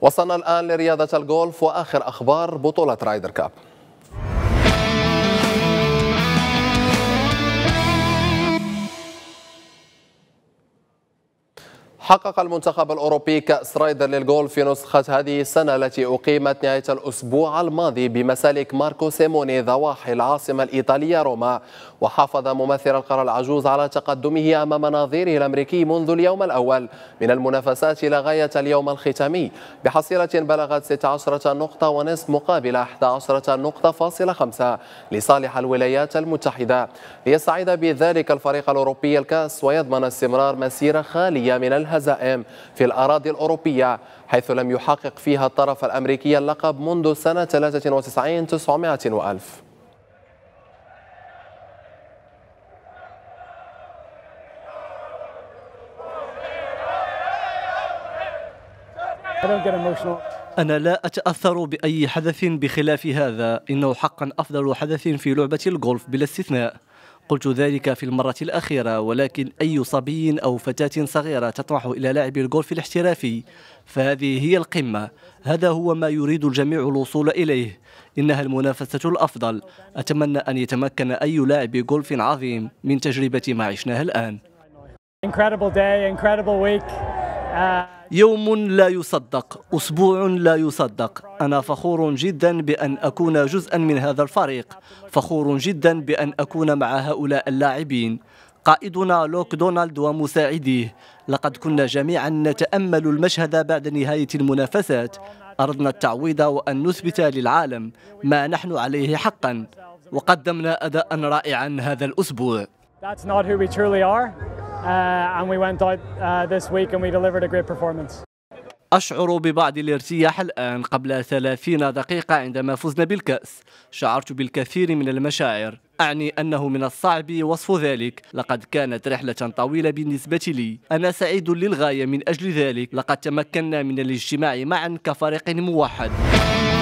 وصلنا الآن لرياضة الجولف وآخر أخبار بطولة رايدر كاب حقق المنتخب الأوروبي كأس رايدر للغولف في نسخة هذه السنة التي أقيمت نهاية الأسبوع الماضي بمسالك ماركو سيموني ضواحي العاصمة الإيطالية روما وحافظ ممثل القارة العجوز على تقدمه أمام ناظيره الأمريكي منذ اليوم الأول من المنافسات إلى غاية اليوم الختامي بحصيلة بلغت 16 نقطة ونصف مقابل 11 نقطة فاصلة خمسة لصالح الولايات المتحدة ليستعيد بذلك الفريق الأوروبي الكأس ويضمن استمرار مسيرة خالية من الهدف هزائم في الأراضي الأوروبية حيث لم يحقق فيها الطرف الأمريكي اللقب منذ سنة 93 900 وألف أنا لا أتأثر بأي حدث بخلاف هذا إنه حقا أفضل حدث في لعبة الجولف بلا استثناء قلت ذلك في المرة الأخيرة ولكن أي صبي أو فتاة صغيرة تطمح إلى لعب الجولف الاحترافي فهذه هي القمة هذا هو ما يريد الجميع الوصول إليه إنها المنافسة الأفضل أتمنى أن يتمكن أي لاعب جولف عظيم من تجربة ما عشناها الآن incredible day, incredible week. يوم لا يصدق أسبوع لا يصدق أنا فخور جدا بأن أكون جزءا من هذا الفريق فخور جدا بأن أكون مع هؤلاء اللاعبين قائدنا لوك دونالد ومساعديه لقد كنا جميعا نتأمل المشهد بعد نهاية المنافسات أردنا التعويض وأن نثبت للعالم ما نحن عليه حقا وقدمنا أداء رائعا هذا الأسبوع That's not who we truly are. Uh, and we went out uh, this week and we delivered a great performance. أشعر ببعض الارتياح الآن قبل 30 دقيقة عندما فزنا بالكأس شعرت بالكثير من المشاعر أعني أنه من الصعب وصف ذلك لقد كانت رحلة طويلة بالنسبة لي أنا سعيد للغاية من أجل ذلك لقد تمكنا من الاجتماع معا كفريق موحد